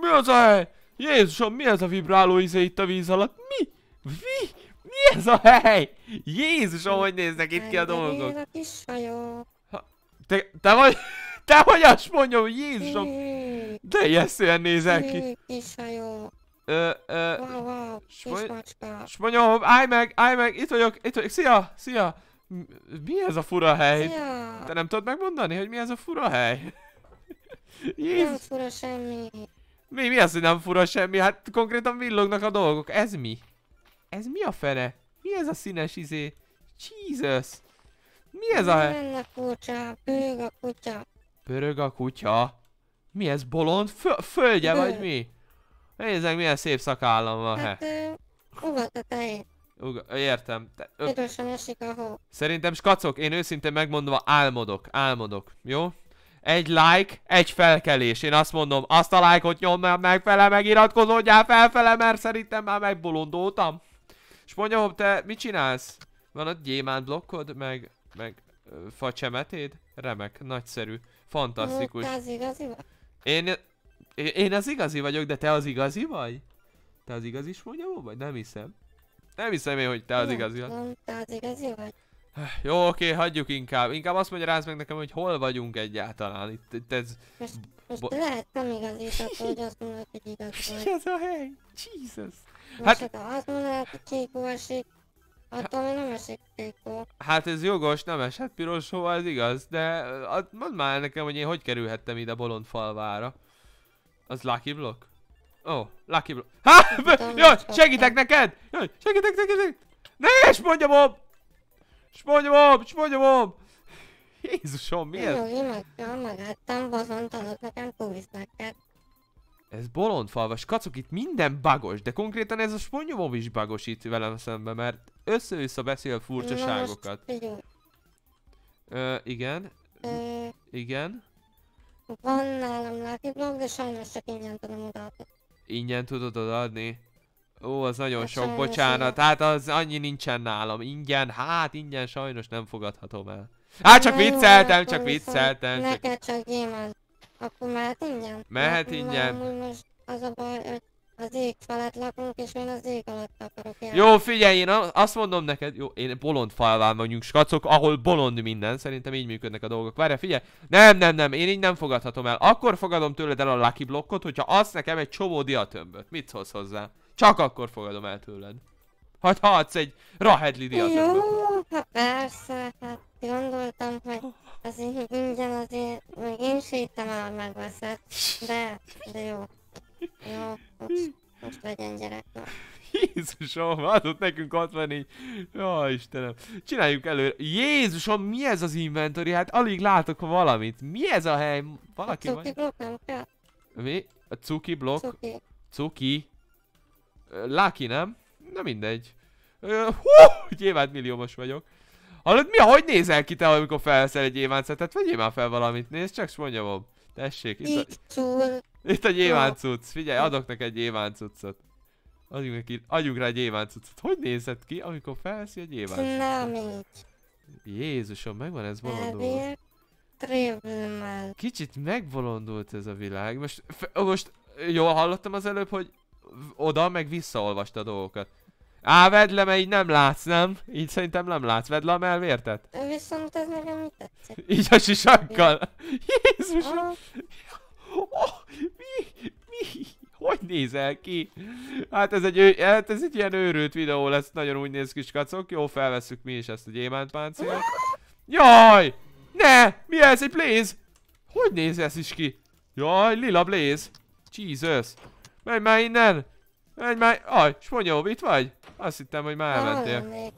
Mi az a hely? Jézusom, mi ez a vibráló íze itt a víz alatt? Mi? Mi? Mi ez a hely? Jézusom, hogy néznek itt ki a dolgok? te, te vagy... Te vagy azt mondjam, hogy Jézusom! De ijesztően nézel ki! Kisfajó! Ö, ö... Wow, wow, kismacska! És állj meg, állj meg, itt vagyok, itt vagyok, szia, szia! Mi ez a fura hely? Ja. Te nem tudod megmondani, hogy mi ez a fura hely? Jézus. Nem fura semmi. Mi, mi az, hogy nem fura semmi? Hát konkrétan villognak a dolgok. Ez mi? Ez mi a fene? Mi ez a színes izé? Jesus! Mi ez a... A kutya, pörög a kutya. Pörög a kutya? Mi ez, bolond? Fö földje Bőr. vagy mi? Nézzek, milyen szép szakállam van. Hát, he. Ö, a Értem. Te, ö... esik a hó. Szerintem skacok, én őszintén megmondva álmodok, álmodok, jó? Egy like, egy felkelés. Én azt mondom, azt a like-ot nyomd meg megfele, megiratkozódjál felfele, mert szerintem már megbolondoltam. És mondjam, te mit csinálsz? Van ott gyémánt blokkod, meg, meg facsemetéd? Remek, nagyszerű, fantasztikus. Te az igazi vagy? Én, én az igazi vagyok, de te az igazi vagy? Te az igazi is mondja, vagy? Nem hiszem. Nem hiszem én, hogy te az igazi vagy. te az igazi vagy. Jó, oké, hagyjuk inkább. Inkább azt mondja rász meg nekem, hogy hol vagyunk egyáltalán. Itt, itt ez... Most, most lehet nem igazítható, hogy azt mondod, hogy igaz vagy. ez a hely? Jesus. Most hát... azt mondod, hogy kékó esik, attól még nem esik kékó. Hát ez jogos, nem esett piros hova, ez igaz, de eh, mondd már nekem, hogy én hogy kerülhettem ide a bolond falvára. Az Lucky Block? Ó, oh, Lucky Block. Há! Jaj, segítek neked! Jaj, segítek neked! Ne, és mondja Bob! És mondja Bob, és mondja Bob! Jézusom, miért? Jó, imádtam, megálltam, bozontalod nekem, Ez bolond falvas, kacok itt minden bagos, de konkrétan ez a sponyomom is bagos itt velem szemben, mert össze-vissza beszél furcsaságokat. Ö, igen. Ö... Igen. Van nálam látni Block, de sajnos csak ingyen tudom odaadni. Ingyen tudod adni? Ó, az nagyon hát sok, bocsánat. Hát az annyi nincsen nálam. Ingyen, hát ingyen sajnos nem fogadhatom el. Hát csak vicceltem, csak vicceltem. Neked csak gyémánt. Akkor mehet ingyen? Mehet ingyen. Az a baj, hogy az ég felett lakunk, és én az ég alatt akarok járni. Jó, figyelj, én azt mondom neked, jó, én bolond falván vagyunk, skacok, ahol bolond minden, szerintem így működnek a dolgok. Várj, figyelj, nem, nem, nem, én így nem fogadhatom el. Akkor fogadom tőled el a lucky blokkot, hogyha azt nekem egy csomó diatömböt. Mit hoz hozzá? Csak akkor fogadom el tőled. Hát ha adsz egy rahedli diatömböt. Jó, hát persze, hát gondoltam, hogy az ingyen azért, még én sétem el megveszed, de, de jó. Jó, most, most legyen gyerek. Jézusom, adott nekünk 64. Ja, Istenem. Csináljuk előre. Jézusom, mi ez az inventory? Hát alig látok valamit. Mi ez a hely? Valaki a cuki blokk nem Mi? A cuki blokk? Cuki. Cuki. Lucky, nem? Na mindegy. Hú, gyémánt milliómos vagyok. Hallod, mi, hogy nézel ki te, amikor felszel egy gyémánt szetet? Vegyél már fel valamit, nézd, csak mondjam. Tessék, itt a, itt a gyémánt cucc. Figyelj, adok neked egy gyémánt cuccot. Adjunk, neki, adjunk rá egy gyémánt cuccot. Hogy nézett ki, amikor a egy cuccot? Nem így. Jézusom, megvan ez bolondul. Kicsit megbolondult ez a világ. Most, most jól hallottam az előbb, hogy oda meg visszaolvasta a dolgokat. Á, vedd le, mert így nem látsz, nem? Így szerintem nem látsz. Vedd le a melvértet. Viszont ez nekem mit tetszik. Így a sisakkal. Jézusom! Oh, mi? Mi? Hogy nézel ki? Hát ez egy, hát ez egy ilyen őrült videó lesz, nagyon úgy néz ki, kacok. Jó, felveszük mi is ezt a páncélt. Jaj! Ne! Mi ez egy blaze? Hogy néz ez is ki? Jaj, lila blaze. Jesus. Menj már innen! Menj már, aj, Sponyó, itt vagy? Azt hittem, hogy már elmentél.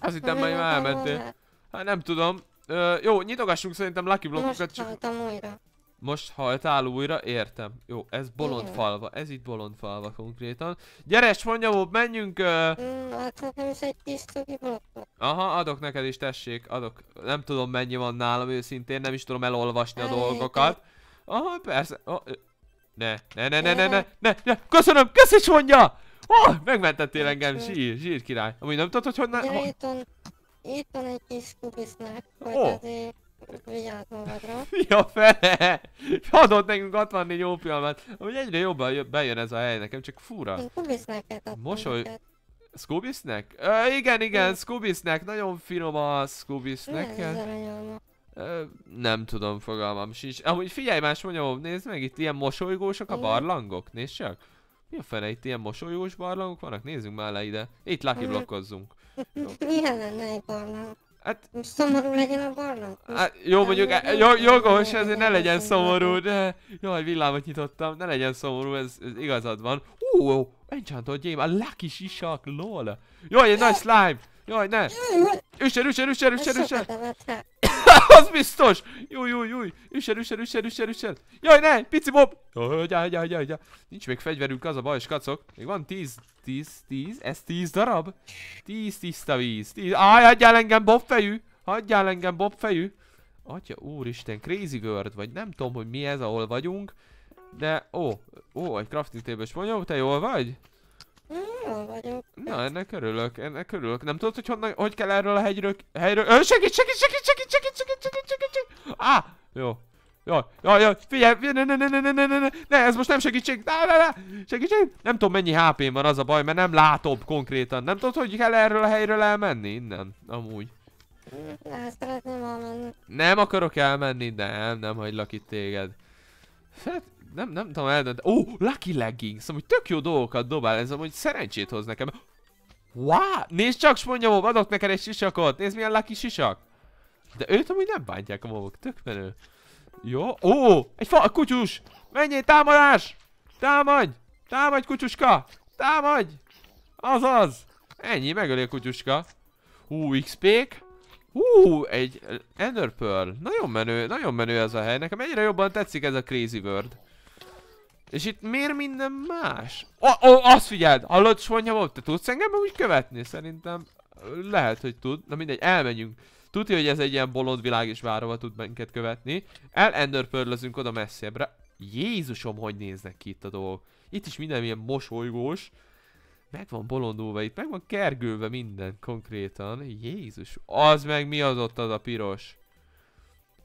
Azt hittem, hogy már elmentél. Hát nem tudom. Ö, jó, nyitogassunk szerintem Lucky Blockokat. Most haltam újra. Most haltál újra, értem. Jó, ez bolondfalva, ez itt bolondfalva konkrétan. Gyere, Sponyó, menjünk! Ö... Mm, hát nem is egy tiszta blokkot. Aha, adok neked is, tessék, adok. Nem tudom mennyi van nálam őszintén, nem is tudom elolvasni a dolgokat. Aha, persze. Oh, ne, ne, ne, ne, ne, ne, ne, ne. Köszönöm, kösz is mondja! Oh, megmentettél engem, zsír, zsír király. Amúgy nem tudod, hogy honnan... Ja, itt van, itt van egy kis kubisznek, hogy oh. azért vigyázz magadra. ja, fele! Adott nekünk 64 ópiumát, amúgy egyre jobban bejön ez a hely nekem, csak fura. Én kubisznek Mosoly... Scooby Snack? Ö, igen, igen, hm. Scooby nagyon finom a Scooby Snack nem tudom, fogalmam sincs. Amúgy figyelj más mondjam, nézd meg, itt ilyen mosolygósak a barlangok, nézd csak. Mi a fene, itt ilyen mosolygós barlangok vannak? Nézzünk már le ide. Itt Lucky blokkozzunk. Milyen lenne egy barlang? Hát... Szomorú legyen a barlang? Hát, jó, mondjuk, eh, jogos, ezért ne legyen szomorú, de... Jaj, villámot nyitottam, ne legyen szomorú, ez, ez igazad van. Hú, enchanted game, a lucky sisak, lol. Jaj, egy nagy slime! Jaj, ne! Üssel, üssel, üssel, üssel, üssel! az biztos! Júj, júj, júj! Üser, üser, üser, üser, üser! Jaj, ne! Pici bob! Jaj, jaj, jaj, jaj, jaj. Nincs még fegyverünk, az a baj, skacok. Még van tíz, tíz, tíz, ez tíz darab? Tíz tiszta víz, tíz... Áj, hagyjál engem bob fejű! Hagyjál engem bob fejű! Atya úristen, Crazy World, vagy nem tudom, hogy mi ez, ahol vagyunk. De, ó, ó, egy crafting table spanyol, te jól vagy? Jól vagyok. Na, ennek örülök, ennek örülök. Nem tudod, hogy honnan, hogy kell erről a hegyről, hegyről... Ö, segíts, segíts, segíts, segíts, segít, Á! Jó. jó, jó, jó, figyelj, ne, ne, ne, ne, ne, ne, ne, ne, ne, ez most nem segítség, ne, ne, ne, segítség, nem tudom mennyi hp van az a baj, mert nem látom konkrétan, nem tudod, hogy kell erről a helyről elmenni innen, amúgy. Nem szeretném elmenni. Nem akarok elmenni, nem, nem hagylak itt téged. Hát, nem, nem tudom eldönteni, ó, oh, Lucky Leggings, hogy tök jó dolgokat dobál, ez amúgy szerencsét hoz nekem. Wow, nézd csak, sponyomom, adok neked egy sisakot, nézd milyen Lucky sisak. De őt amúgy nem bántják a mobok, tök menő. Jó, ó, egy fa, kutyus! Menjél, támadás! Támadj! Támadj, kutyuska! Támadj! Azaz! Ennyi, megöli a kutyuska. Hú, XP-k. Hú, egy Ender Pearl. Nagyon menő, nagyon menő ez a hely. Nekem egyre jobban tetszik ez a Crazy World. És itt miért minden más? Ó, oh, oh, azt figyeld! Hallod, Svonyavom? Te tudsz engem úgy követni? Szerintem lehet, hogy tud. Na mindegy, elmegyünk. Tudja, hogy ez egy ilyen bolond világ is várva tud minket követni. El enderpörlözünk oda messzebbre. Jézusom, hogy néznek ki itt a dolgok. Itt is minden ilyen mosolygós. Meg van bolondulva itt, meg van kergülve minden konkrétan. Jézus, az meg mi az ott az a piros?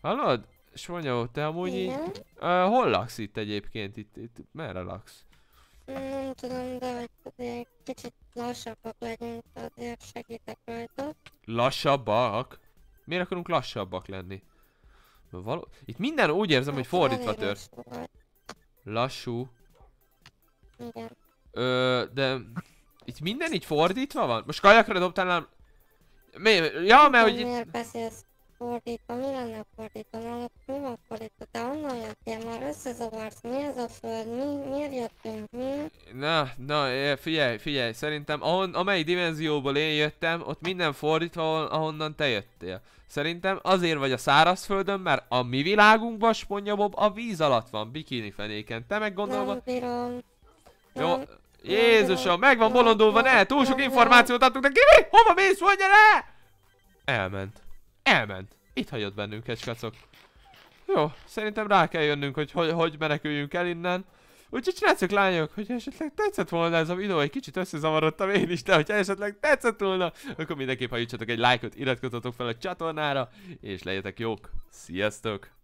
Hallod? És te amúgy így... Uh, hol laksz itt egyébként? Itt, itt merre laksz? Nem tudom, de kicsit lassabbak legyünk, azért segítek rajta. Lassabbak? Miért akarunk lassabbak lenni? Való... Itt minden úgy érzem, hogy hát fordítva tör. Lassú. Ö, de... Itt minden így fordítva van? Most kajakra dobtál nem... Mi? Ja, mert hát hogy itt... beszélsz? Fordítom mi lenne fordítom mert mi van fordítva, te onnan jöttél, már összezavart, mi ez a föld, mi, miért jöttünk, mi? Na, na, eh, figyelj, figyelj, szerintem ahon, amely dimenzióból én jöttem, ott minden fordítva, ahonnan te jöttél. Szerintem azért vagy a szárazföldön, mert a mi világunkban, mondja Bob, a víz alatt van, bikini fenéken. Te meg gondolva... Nem bírom. Jó, Jézusom, meg van bolondulva, ne, túl sok információt adtunk neki, mi? Hova mész, mondja le! Elment. Elment. Itt hagyott bennünket, kacok. Jó, szerintem rá kell jönnünk, hogy hogy, hogy meneküljünk el innen. Úgyhogy srácok, lányok, hogy esetleg tetszett volna ez a videó, egy kicsit összezavarodtam én is, de hogyha esetleg tetszett volna, akkor mindenképp hajítsatok egy lájkot, iratkozzatok fel a csatornára, és legyetek jók. Sziasztok!